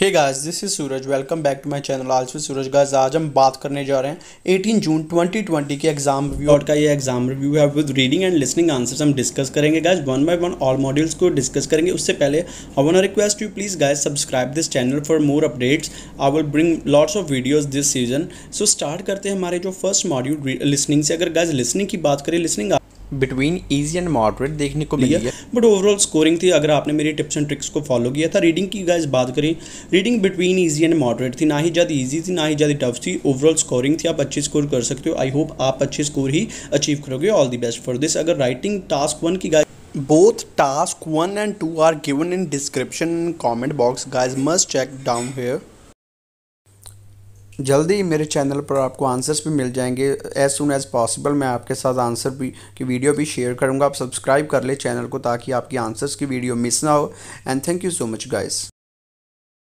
hey guys this is Suraj welcome back to my channel आज फिर सूरज guys आज हम बात करने जा रहे हैं 18 जून 2020 के एग्जाम रिव्यू का ये एग्जाम रिव्यू है with reading and listening answers हम डिस्कस करेंगे guys one by one all modules को डिस्कस करेंगे उससे पहले I want request you please guys subscribe this channel for more updates I will bring lots of videos this season so start करते हैं हमारे जो फर्स्ट मॉड्यूल लिसनिंग से अगर गाइज लिसनिंग की बात करें listening between easy and moderate देखने को मिली है बट ओवरऑल स्कोरिंग थी अगर आपने मेरी टिप्स एंड ट्रिक्स को फॉलो किया था रीडिंग की गाइज बात करें reading between easy and moderate थी ना ही ज़्यादा ईजी थी ना ही ज़्यादा टफ थी ओवरऑल स्कोरिंग थी आप अच्छे स्कोर कर सकते हो आई होप आप अच्छे स्कोर ही अचीव करोगे all the best for this अगर राइटिंग टास्क वन की guys both task one and two are given in description comment box guys must check down here जल्दी ही मेरे चैनल पर आपको आंसर्स भी मिल जाएंगे एज सुन एज़ पॉसिबल मैं आपके साथ आंसर भी की वीडियो भी शेयर करूँगा आप सब्सक्राइब कर ले चैनल को ताकि आपकी आंसर्स की वीडियो मिस ना हो and thank you so much guys